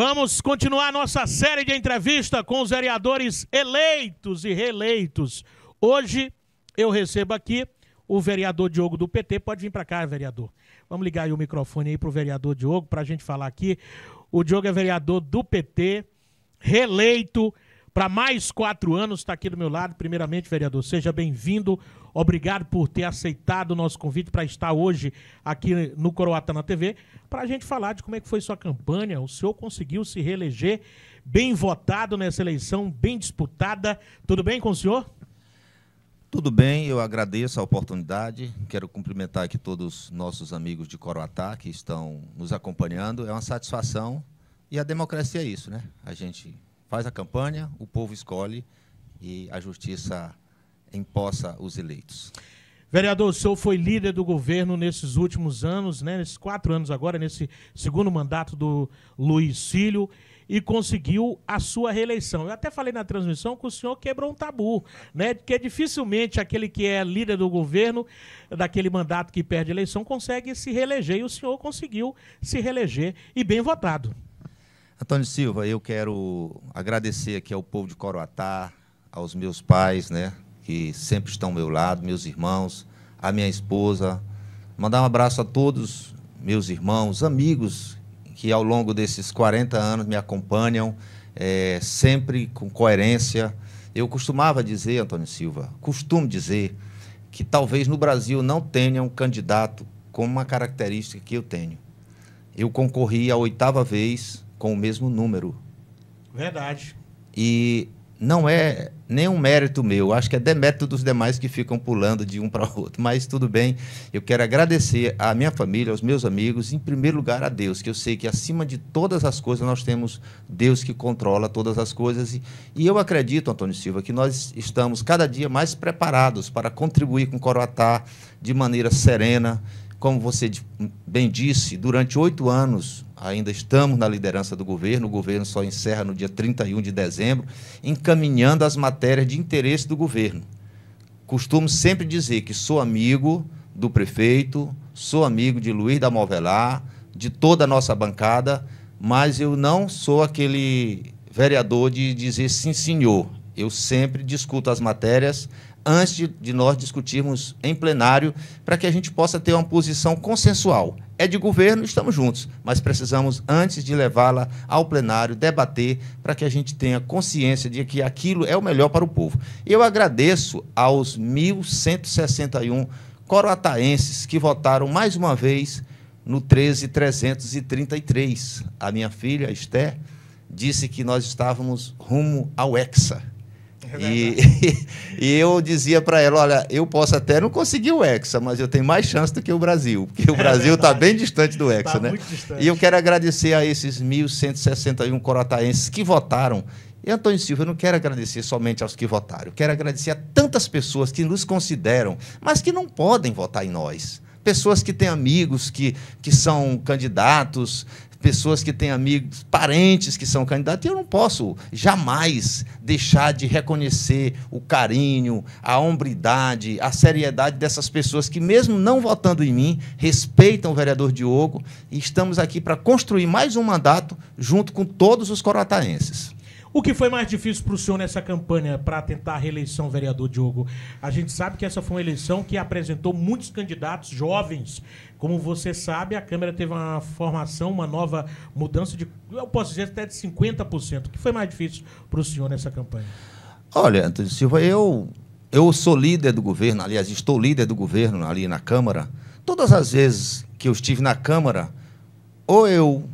Vamos continuar nossa série de entrevista com os vereadores eleitos e reeleitos. Hoje eu recebo aqui o vereador Diogo do PT. Pode vir para cá, vereador. Vamos ligar aí o microfone aí para o vereador Diogo para a gente falar aqui. O Diogo é vereador do PT, reeleito para mais quatro anos, está aqui do meu lado. Primeiramente, vereador, seja bem-vindo. Obrigado por ter aceitado o nosso convite para estar hoje aqui no na TV para a gente falar de como é que foi sua campanha. O senhor conseguiu se reeleger bem votado nessa eleição, bem disputada. Tudo bem com o senhor? Tudo bem, eu agradeço a oportunidade. Quero cumprimentar aqui todos os nossos amigos de Coroatá que estão nos acompanhando. É uma satisfação e a democracia é isso, né? A gente faz a campanha, o povo escolhe e a justiça empossa os eleitos. Vereador, o senhor foi líder do governo nesses últimos anos, né, nesses quatro anos agora, nesse segundo mandato do Luiz Cílio, e conseguiu a sua reeleição. Eu até falei na transmissão que o senhor quebrou um tabu, né? Porque dificilmente aquele que é líder do governo, daquele mandato que perde a eleição, consegue se reeleger, e o senhor conseguiu se reeleger e bem votado. Antônio Silva, eu quero agradecer aqui ao povo de Coroatá, aos meus pais, né, que sempre estão ao meu lado, meus irmãos, a minha esposa. Mandar um abraço a todos meus irmãos, amigos que ao longo desses 40 anos me acompanham, é, sempre com coerência. Eu costumava dizer, Antônio Silva, costumo dizer, que talvez no Brasil não tenha um candidato com uma característica que eu tenho. Eu concorri a oitava vez com o mesmo número. Verdade. E não é nenhum mérito meu, acho que é demérito dos demais que ficam pulando de um para outro. Mas tudo bem, eu quero agradecer à minha família, aos meus amigos, em primeiro lugar a Deus, que eu sei que acima de todas as coisas nós temos Deus que controla todas as coisas. E, e eu acredito, Antônio Silva, que nós estamos cada dia mais preparados para contribuir com Coroatá de maneira serena. Como você bem disse, durante oito anos ainda estamos na liderança do governo, o governo só encerra no dia 31 de dezembro, encaminhando as matérias de interesse do governo. Costumo sempre dizer que sou amigo do prefeito, sou amigo de Luiz da Movelar, de toda a nossa bancada, mas eu não sou aquele vereador de dizer sim, senhor. Eu sempre discuto as matérias antes de, de nós discutirmos em plenário, para que a gente possa ter uma posição consensual é de governo, estamos juntos, mas precisamos, antes de levá-la ao plenário, debater para que a gente tenha consciência de que aquilo é o melhor para o povo. Eu agradeço aos 1.161 coroataenses que votaram mais uma vez no 13333. A minha filha, Esther, disse que nós estávamos rumo ao Hexa. É e, e, eu dizia para ela: olha, eu posso até não conseguir o Hexa, mas eu tenho mais chance do que o Brasil, porque o é Brasil está bem distante do Hexa, tá né? E eu quero agradecer a esses 1.161 corotaenses que votaram. E Antônio Silva, eu não quero agradecer somente aos que votaram, eu quero agradecer a tantas pessoas que nos consideram, mas que não podem votar em nós pessoas que têm amigos que, que são candidatos, pessoas que têm amigos, parentes que são candidatos, e eu não posso jamais deixar de reconhecer o carinho, a hombridade, a seriedade dessas pessoas que, mesmo não votando em mim, respeitam o vereador Diogo e estamos aqui para construir mais um mandato junto com todos os corataenses. O que foi mais difícil para o senhor nessa campanha para tentar a reeleição, vereador Diogo? A gente sabe que essa foi uma eleição que apresentou muitos candidatos jovens como você sabe, a Câmara teve uma formação, uma nova mudança de, eu posso dizer, até de 50%. O que foi mais difícil para o senhor nessa campanha? Olha, Antônio Silva, eu, eu sou líder do governo, aliás, estou líder do governo ali na Câmara. Todas as vezes que eu estive na Câmara, ou eu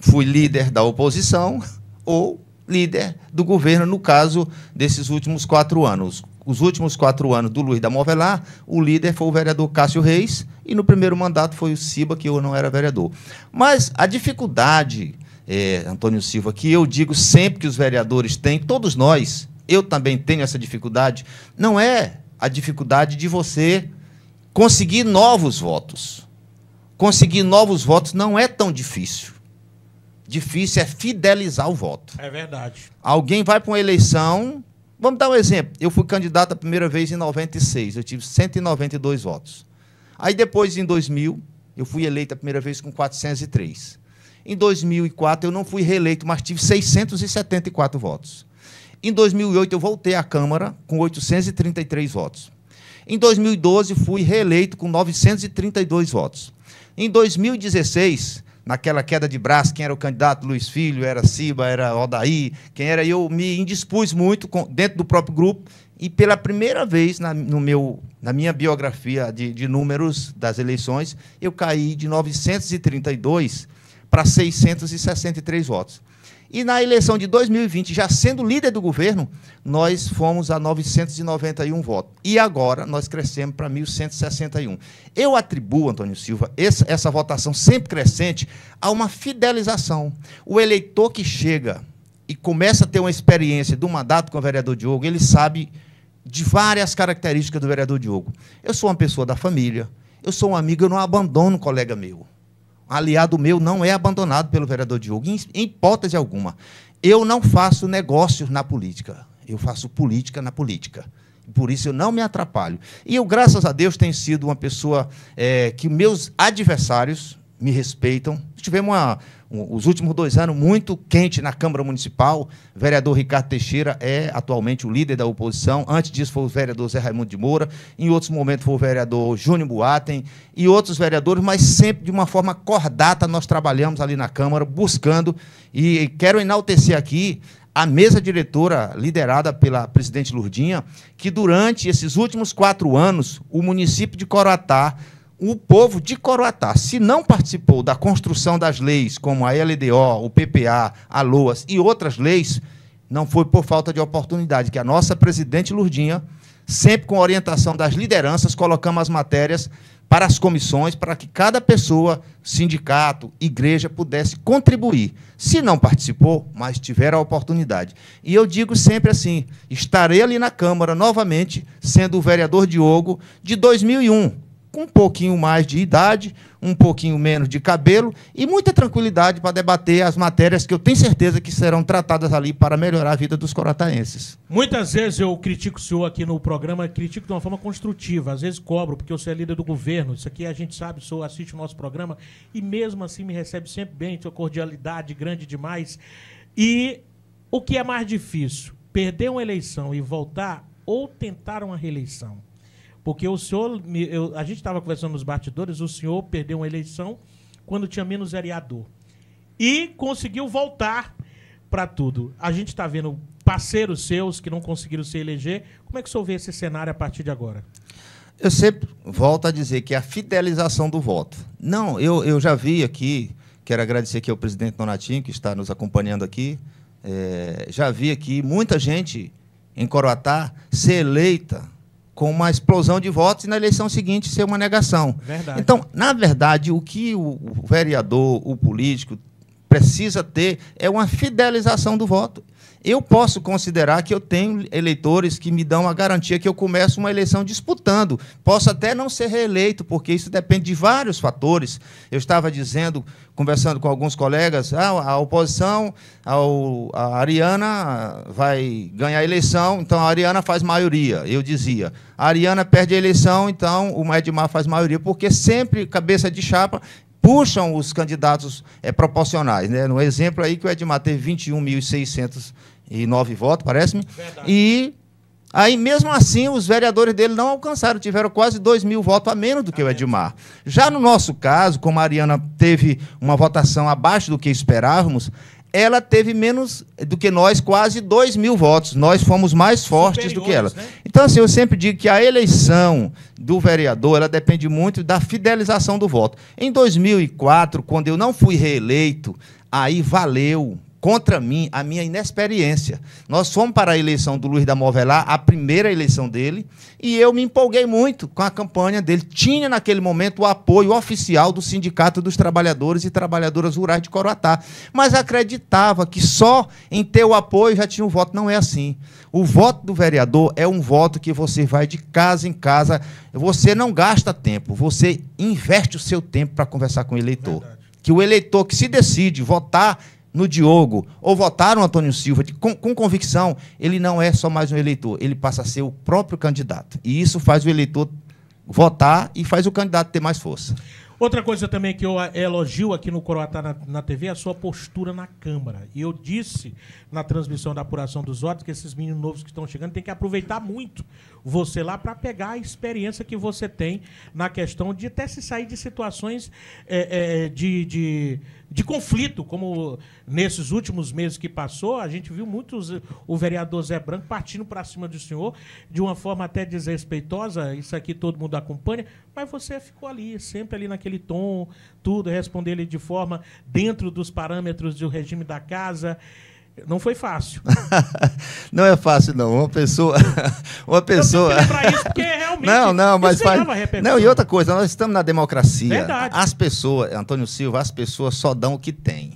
fui líder da oposição, ou líder do governo, no caso desses últimos quatro anos os últimos quatro anos do Luiz da Movelar, o líder foi o vereador Cássio Reis, e no primeiro mandato foi o Ciba, que eu não era vereador. Mas a dificuldade, é, Antônio Silva, que eu digo sempre que os vereadores têm, todos nós, eu também tenho essa dificuldade, não é a dificuldade de você conseguir novos votos. Conseguir novos votos não é tão difícil. Difícil é fidelizar o voto. É verdade. Alguém vai para uma eleição Vamos dar um exemplo. Eu fui candidato a primeira vez em 96, eu tive 192 votos. Aí depois, em 2000, eu fui eleito a primeira vez com 403. Em 2004, eu não fui reeleito, mas tive 674 votos. Em 2008, eu voltei à Câmara com 833 votos. Em 2012, fui reeleito com 932 votos. Em 2016, naquela queda de braço, quem era o candidato, Luiz Filho, era Ciba, era Odaí, quem era, eu me indispus muito com, dentro do próprio grupo e pela primeira vez na, no meu, na minha biografia de, de números das eleições, eu caí de 932 para 663 votos. E na eleição de 2020, já sendo líder do governo, nós fomos a 991 votos. E agora nós crescemos para 1.161. Eu atribuo, Antônio Silva, essa, essa votação sempre crescente a uma fidelização. O eleitor que chega e começa a ter uma experiência do mandato com o vereador Diogo, ele sabe de várias características do vereador Diogo. Eu sou uma pessoa da família, eu sou um amigo, eu não abandono um colega meu aliado meu não é abandonado pelo vereador Diogo, em, hipótese alguma. Eu não faço negócios na política, eu faço política na política. Por isso eu não me atrapalho. E eu, graças a Deus, tenho sido uma pessoa é, que meus adversários, me respeitam. Tivemos uma, um, os últimos dois anos muito quente na Câmara Municipal. O vereador Ricardo Teixeira é atualmente o líder da oposição. Antes disso foi o vereador Zé Raimundo de Moura. Em outros momentos foi o vereador Júnior Boatem e outros vereadores, mas sempre de uma forma cordata nós trabalhamos ali na Câmara, buscando. E quero enaltecer aqui a mesa diretora liderada pela presidente Lurdinha, que durante esses últimos quatro anos o município de Coroatá o povo de Coroatá, se não participou da construção das leis, como a LDO, o PPA, a LOAS e outras leis, não foi por falta de oportunidade, que a nossa presidente Lurdinha, sempre com orientação das lideranças, colocamos as matérias para as comissões, para que cada pessoa, sindicato, igreja, pudesse contribuir. Se não participou, mas tiver a oportunidade. E eu digo sempre assim: estarei ali na Câmara novamente, sendo o vereador Diogo de 2001 com um pouquinho mais de idade, um pouquinho menos de cabelo e muita tranquilidade para debater as matérias que eu tenho certeza que serão tratadas ali para melhorar a vida dos corataenses. Muitas vezes eu critico o senhor aqui no programa, critico de uma forma construtiva, às vezes cobro, porque eu sou é líder do governo, isso aqui a gente sabe, o senhor assiste o nosso programa e mesmo assim me recebe sempre bem, sua cordialidade grande demais. E o que é mais difícil, perder uma eleição e voltar ou tentar uma reeleição? Porque o senhor, eu, a gente estava conversando nos bastidores, o senhor perdeu uma eleição quando tinha menos vereador. E conseguiu voltar para tudo. A gente está vendo parceiros seus que não conseguiram se eleger. Como é que o senhor vê esse cenário a partir de agora? Eu sempre volto a dizer que é a fidelização do voto. Não, eu, eu já vi aqui, quero agradecer aqui ao presidente Donatinho, que está nos acompanhando aqui. É, já vi aqui muita gente em Coroatá ser eleita com uma explosão de votos e na eleição seguinte ser uma negação. Verdade. Então, na verdade, o que o vereador, o político precisa ter é uma fidelização do voto eu posso considerar que eu tenho eleitores que me dão a garantia que eu começo uma eleição disputando. Posso até não ser reeleito, porque isso depende de vários fatores. Eu estava dizendo, conversando com alguns colegas, ah, a oposição, ao, a Ariana vai ganhar a eleição, então a Ariana faz maioria. Eu dizia, a Ariana perde a eleição, então o Edmar faz maioria, porque sempre cabeça de chapa puxam os candidatos é, proporcionais. Né? No exemplo aí que o Edmar teve 21.609 votos, parece-me. E aí, mesmo assim, os vereadores dele não alcançaram, tiveram quase 2 mil votos a menos do que o Edmar. Já no nosso caso, como a Mariana teve uma votação abaixo do que esperávamos, ela teve menos do que nós, quase 2 mil votos. Nós fomos mais fortes do que ela. Né? Então, assim, eu sempre digo que a eleição do vereador ela depende muito da fidelização do voto. Em 2004, quando eu não fui reeleito, aí valeu contra mim a minha inexperiência. Nós fomos para a eleição do Luiz da Movelar, a primeira eleição dele, e eu me empolguei muito com a campanha dele. Tinha naquele momento o apoio oficial do Sindicato dos Trabalhadores e Trabalhadoras Rurais de Coroatá, mas acreditava que só em ter o apoio já tinha o um voto. Não é assim. O voto do vereador é um voto que você vai de casa em casa, você não gasta tempo, você investe o seu tempo para conversar com o eleitor. Verdade. Que o eleitor que se decide votar no Diogo ou votaram Antônio Silva de, com, com, convicção, ele não é só mais um eleitor, ele passa a ser o próprio candidato. E isso faz o eleitor votar e faz o candidato ter mais força. Outra coisa também que eu elogio aqui no Croatá na, na TV é a sua postura na Câmara. E eu disse na transmissão da apuração dos votos que esses meninos novos que estão chegando têm que aproveitar muito você lá para pegar a experiência que você tem na questão de até se sair de situações é, é, de, de, de, conflito, como nesses últimos meses que passou, a gente viu muitos o vereador Zé Branco partindo para cima do senhor de uma forma até desrespeitosa, isso aqui todo mundo acompanha, mas você ficou ali, sempre ali naquele tom, tudo, responder ele de forma dentro dos parâmetros do regime da casa. Não foi fácil. não é fácil, não. Uma pessoa. uma pessoa. Eu isso porque é realmente. Não, não, mas faz. Não, e outra coisa, nós estamos na democracia. Verdade. As pessoas, Antônio Silva, as pessoas só dão o que têm.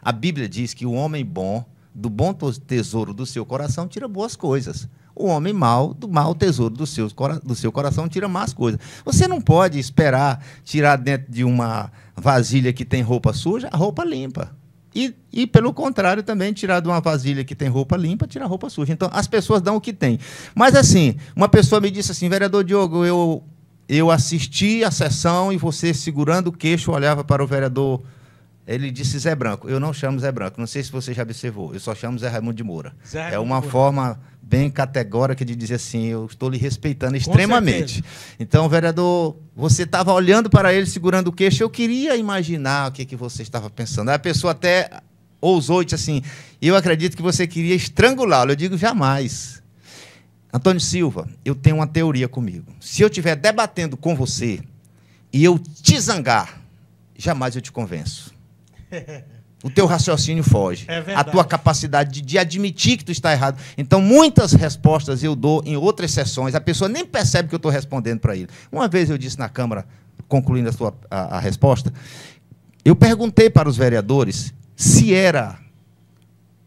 A Bíblia diz que o homem bom, do bom tesouro do seu coração, tira boas coisas. O homem mau, do mau tesouro do seu, do seu coração, tira más coisas. Você não pode esperar tirar dentro de uma vasilha que tem roupa suja a roupa limpa. E, e, pelo contrário, também tirar de uma vasilha que tem roupa limpa, tirar roupa suja. Então, as pessoas dão o que tem. Mas, assim, uma pessoa me disse assim, vereador Diogo, eu, eu assisti a sessão e você, segurando o queixo, olhava para o vereador ele disse Zé Branco. Eu não chamo Zé Branco. Não sei se você já observou. Eu só chamo Zé Raimundo de Moura. Zé é uma Moura. forma bem categórica de dizer assim: eu estou lhe respeitando extremamente. Então, vereador, você estava olhando para ele segurando o queixo. Eu queria imaginar o que, que você estava pensando. a pessoa até ousou e disse assim: eu acredito que você queria estrangulá-lo. Eu digo: jamais. Antônio Silva, eu tenho uma teoria comigo. Se eu estiver debatendo com você e eu te zangar, jamais eu te convenço O teu raciocínio foge. É a tua capacidade de, de, admitir que tu está errado. Então, muitas respostas eu dou em outras sessões. A pessoa nem percebe que eu estou respondendo para ele. Uma vez eu disse na Câmara, concluindo a, sua, a, a resposta, eu perguntei para os vereadores se era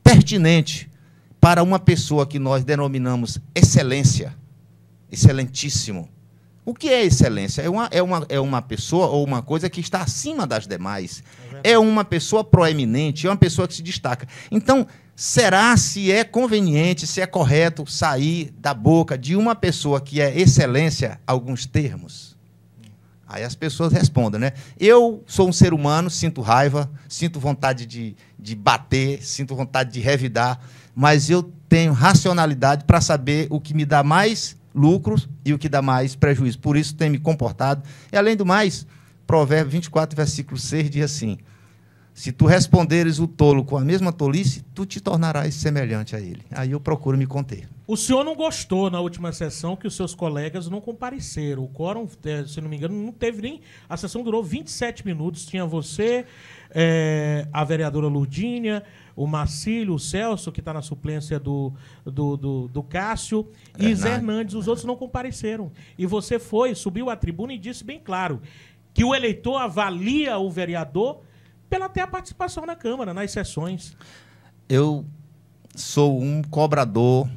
pertinente para uma pessoa que nós denominamos excelência, excelentíssimo, o que é excelência? É uma, é, uma, é uma pessoa ou uma coisa que está acima das demais. É, é uma pessoa proeminente, é uma pessoa que se destaca. Então, será se é conveniente, se é correto sair da boca de uma pessoa que é excelência alguns termos? Aí as pessoas respondem, né? Eu sou um ser humano, sinto raiva, sinto vontade de, de bater, sinto vontade de revidar, mas eu tenho racionalidade para saber o que me dá mais lucros e o que dá mais prejuízo. Por isso tem me comportado. E além do mais, Provérbio 24, versículo 6 diz assim: Se tu responderes o tolo com a mesma tolice, tu te tornarás semelhante a ele. Aí eu procuro me conter. O senhor não gostou na última sessão que os seus colegas não compareceram. O quórum, é, se não me engano, não teve nem. A sessão durou 27 minutos. Tinha você, é, a vereadora Ludinha o Marcílio, o Celso, que está na suplência do, do, do, do Cássio, e Zé Hernandes. Os outros não compareceram. E você foi, subiu à tribuna e disse bem claro que o eleitor avalia o vereador pela até a participação na Câmara, nas sessões. Eu sou um cobrador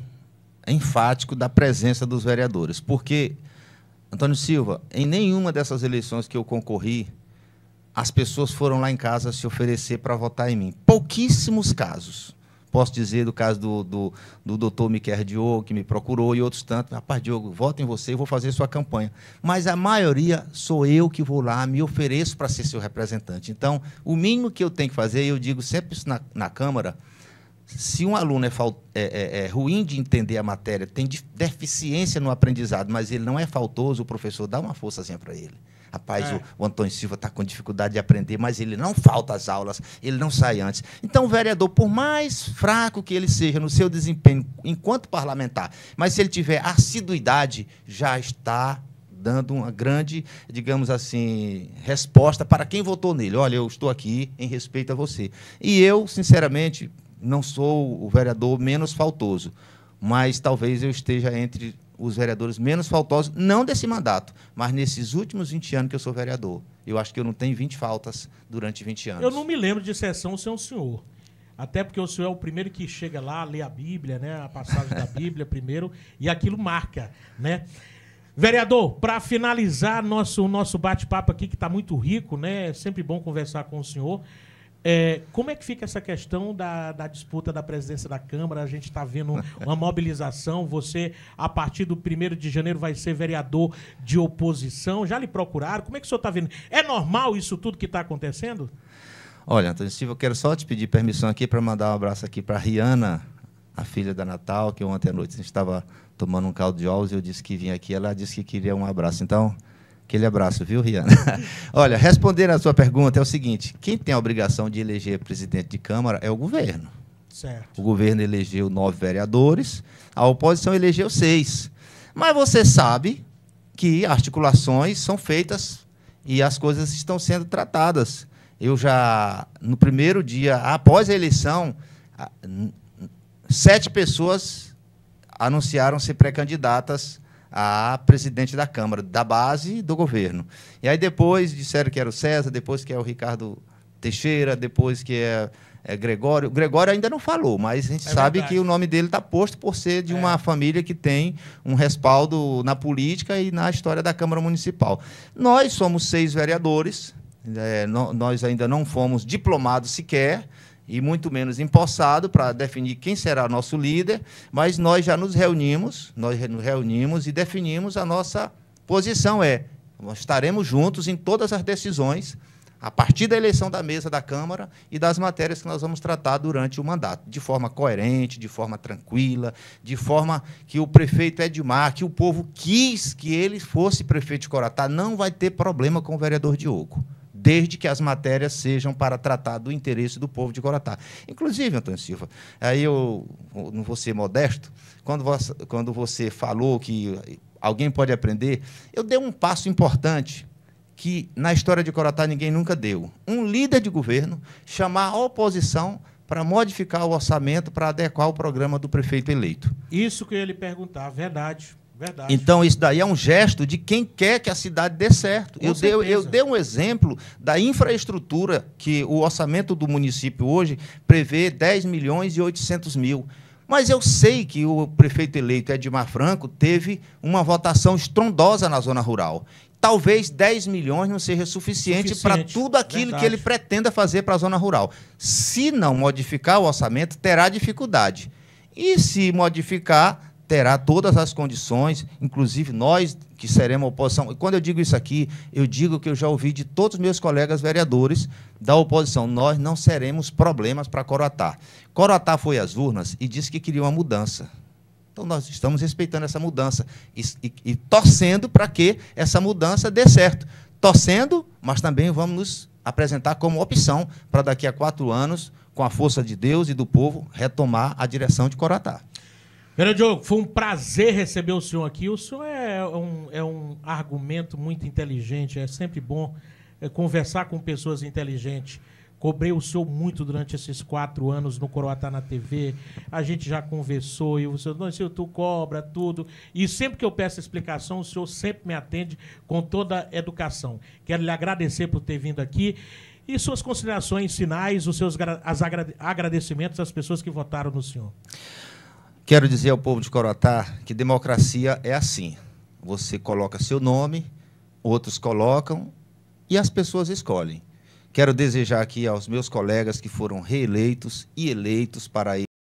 enfático da presença dos vereadores, porque, Antônio Silva, em nenhuma dessas eleições que eu concorri, as pessoas foram lá em casa se oferecer para votar em mim. Pouquíssimos casos. Posso dizer do caso do, do, do doutor Miquel Diogo, que me procurou, e outros tantos. Rapaz, Diogo, voto em você, eu vou fazer sua campanha. Mas a maioria sou eu que vou lá, me ofereço para ser seu representante. Então, o mínimo que eu tenho que fazer, eu digo sempre isso na, na Câmara, se um aluno é, é, é, é, ruim de entender a matéria, tem deficiência no aprendizado, mas ele não é faltoso, o professor dá uma forçazinha para ele. Rapaz, é. o, o, Antônio Silva está com dificuldade de aprender, mas ele não falta às aulas, ele não sai antes. Então, o vereador, por mais fraco que ele seja no seu desempenho enquanto parlamentar, mas se ele tiver assiduidade, já está dando uma grande, digamos assim, resposta para quem votou nele. Olha, eu estou aqui em respeito a você. E eu, sinceramente, não sou o vereador menos faltoso, mas talvez eu esteja entre os vereadores menos faltosos, não desse mandato, mas nesses últimos 20 anos que eu sou vereador. Eu acho que eu não tenho 20 faltas durante 20 anos. Eu não me lembro de sessão sem o senhor. Até porque o senhor é o primeiro que chega lá, lê a Bíblia, né? A passagem da Bíblia primeiro, e aquilo marca, né? Vereador, para finalizar nosso nosso bate-papo aqui que está muito rico, né? É sempre bom conversar com o senhor. É, como é que fica essa questão da, da disputa da presidência da Câmara? A gente está vendo uma mobilização. Você, a partir do 1 de janeiro, vai ser vereador de oposição. Já lhe procuraram? Como é que o senhor está vendo? É normal isso tudo que está acontecendo? Olha, Antônio Silva, eu quero só te pedir permissão aqui para mandar um abraço aqui para a Rihanna, a filha da Natal, que ontem à noite a gente estava tomando um caldo de ovos e eu disse que vinha aqui. Ela disse que queria um abraço. Então, Aquele abraço, viu, Riana? Olha, respondendo à sua pergunta é o seguinte: quem tem a obrigação de eleger presidente de Câmara é o governo. Certo. O governo elegeu nove vereadores, a oposição elegeu seis. Mas você sabe que articulações são feitas e as coisas estão sendo tratadas. Eu já, no primeiro dia, após a eleição, sete pessoas anunciaram ser pré-candidatas a presidente da Câmara, da base do governo. E aí depois disseram que era o César, depois que é o Ricardo Teixeira, depois que é, é Gregório. Gregório ainda não falou, mas a gente é sabe verdade. que o nome dele está posto por ser de é. uma família que tem um respaldo na política e na história da Câmara Municipal. Nós somos seis vereadores, é, no, nós ainda não fomos diplomados sequer e muito menos empossado para definir quem será nosso líder, mas nós já nos reunimos, nós nos reunimos e definimos a nossa posição é nós estaremos juntos em todas as decisões a partir da eleição da mesa da Câmara e das matérias que nós vamos tratar durante o mandato, de forma coerente, de forma tranquila, de forma que o prefeito Edmar, que o povo quis que ele fosse prefeito de Coratá, não vai ter problema com o vereador Diogo desde que as matérias sejam para tratar do interesse do povo de Coratá. Inclusive, Antônio Silva, aí eu não vou ser modesto, quando você, quando você falou que alguém pode aprender, eu dei um passo importante que na história de Coratá ninguém nunca deu. Um líder de governo chamar a oposição para modificar o orçamento para adequar o programa do prefeito eleito. Isso que eu ia lhe perguntar, verdade. Verdade. Então, isso daí é um gesto de quem quer que a cidade dê certo. eu dei, eu dei um exemplo da infraestrutura que o orçamento do município hoje prevê 10 milhões e 800 mil. Mas eu sei que o prefeito eleito Edmar Franco teve uma votação estrondosa na zona rural. Talvez 10 milhões não seja suficiente, suficiente. para tudo aquilo Verdade. que ele pretenda fazer para a zona rural. Se não modificar o orçamento, terá dificuldade. E se modificar, terá todas as condições, inclusive nós que seremos oposição. E quando eu digo isso aqui, eu digo que eu já ouvi de todos os meus colegas vereadores da oposição, nós não seremos problemas para Coroatá. Coroatá foi às urnas e disse que queria uma mudança. Então nós estamos respeitando essa mudança e, e, e torcendo para que essa mudança dê certo. Torcendo, mas também vamos nos apresentar como opção para daqui a quatro anos, com a força de Deus e do povo, retomar a direção de Coroatá. Vera Diogo, foi um prazer receber o senhor aqui. O senhor é um, é um argumento muito inteligente, é sempre bom é, conversar com pessoas inteligentes. Cobrei o senhor muito durante esses quatro anos no Coroatá na TV. A gente já conversou e o senhor, não, senhor, tu cobra tudo. E sempre que eu peço explicação, o senhor sempre me atende com toda educação. Quero lhe agradecer por ter vindo aqui. E suas considerações, sinais, os seus as agradecimentos às pessoas que votaram no senhor. Quero dizer ao povo de Corotá que democracia é assim. Você coloca seu nome, outros colocam e as pessoas escolhem. Quero desejar aqui aos meus colegas que foram reeleitos e eleitos para